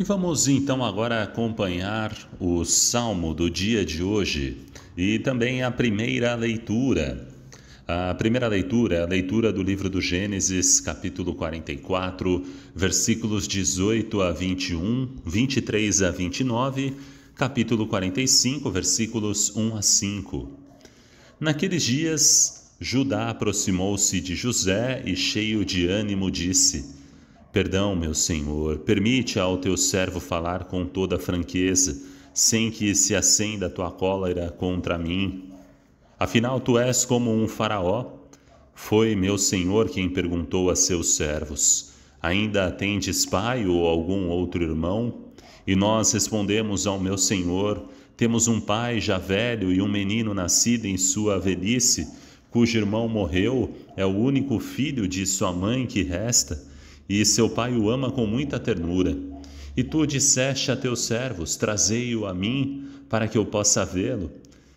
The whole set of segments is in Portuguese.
E vamos então agora acompanhar o salmo do dia de hoje e também a primeira leitura. A primeira leitura é a leitura do livro do Gênesis, capítulo 44, versículos 18 a 21, 23 a 29, capítulo 45, versículos 1 a 5. Naqueles dias, Judá aproximou-se de José e, cheio de ânimo, disse: Perdão, meu Senhor, permite ao teu servo falar com toda franqueza, sem que se acenda a tua cólera contra mim. Afinal, tu és como um faraó. Foi meu Senhor quem perguntou a seus servos: Ainda tendes pai ou algum outro irmão? E nós respondemos ao meu Senhor: Temos um pai já velho e um menino nascido em sua velhice, cujo irmão morreu, é o único filho de sua mãe que resta e seu pai o ama com muita ternura. E tu disseste a teus servos: Trazei-o a mim, para que eu possa vê-lo.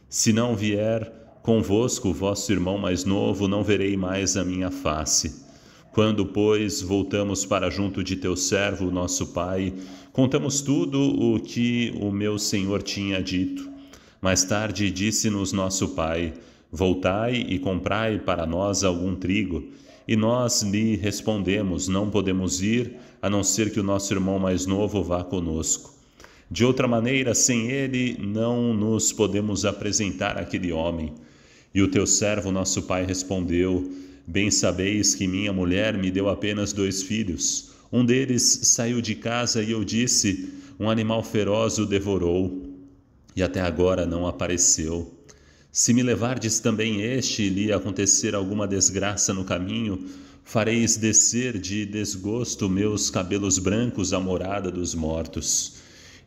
Se não vier convosco vosso irmão mais novo, não verei mais a minha face. Quando, pois, voltamos para junto de teu servo, nosso pai, contamos tudo o que o meu senhor tinha dito. Mais tarde disse-nos nosso pai: Voltai e comprai para nós algum trigo. E nós lhe respondemos: Não podemos ir, a não ser que o nosso irmão mais novo vá conosco. De outra maneira, sem ele, não nos podemos apresentar àquele homem. E o teu servo, nosso pai, respondeu: Bem sabeis que minha mulher me deu apenas dois filhos. Um deles saiu de casa e eu disse: Um animal feroz o devorou, e até agora não apareceu. Se me levardes também este e lhe acontecer alguma desgraça no caminho, fareis descer de desgosto meus cabelos brancos à morada dos mortos.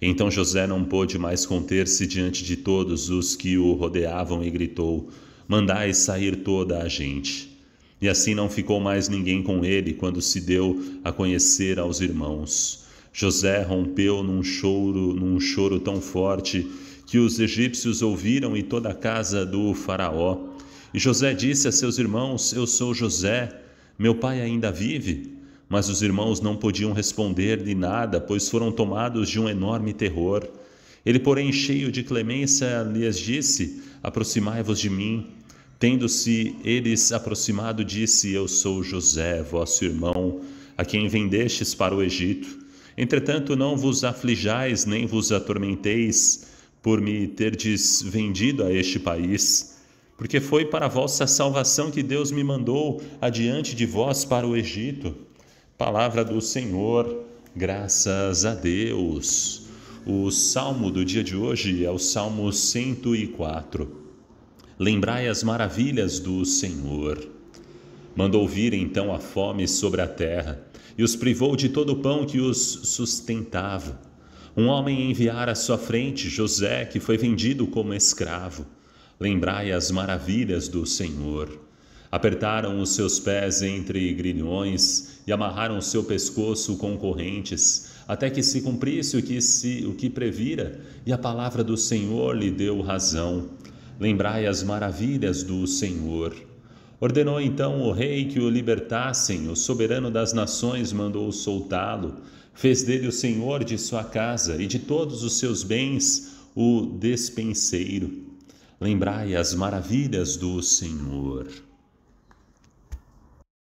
Então José não pôde mais conter-se diante de todos os que o rodeavam e gritou: Mandai sair toda a gente. E assim não ficou mais ninguém com ele quando se deu a conhecer aos irmãos. José rompeu num choro, num choro tão forte que os egípcios ouviram e toda a casa do Faraó. E José disse a seus irmãos: Eu sou José, meu pai ainda vive. Mas os irmãos não podiam responder-lhe nada, pois foram tomados de um enorme terror. Ele, porém, cheio de clemência, lhes disse: Aproximai-vos de mim. Tendo-se eles aproximado, disse: Eu sou José, vosso irmão, a quem vendestes para o Egito. Entretanto, não vos aflijais nem vos atormenteis por me terdes vendido a este país, porque foi para vossa salvação que Deus me mandou adiante de vós para o Egito. Palavra do Senhor, graças a Deus. O salmo do dia de hoje é o Salmo 104. Lembrai as maravilhas do Senhor. Mandou vir então a fome sobre a terra e os privou de todo o pão que os sustentava um homem enviara à sua frente José, que foi vendido como escravo. Lembrai as maravilhas do Senhor. Apertaram os seus pés entre grilhões e amarraram o seu pescoço com correntes, até que se cumprisse o que, se, o que previra, e a palavra do Senhor lhe deu razão. Lembrai as maravilhas do Senhor. Ordenou então o rei que o libertassem, o soberano das nações mandou soltá-lo. Fez dele o senhor de sua casa e de todos os seus bens o despenseiro. Lembrai as maravilhas do Senhor.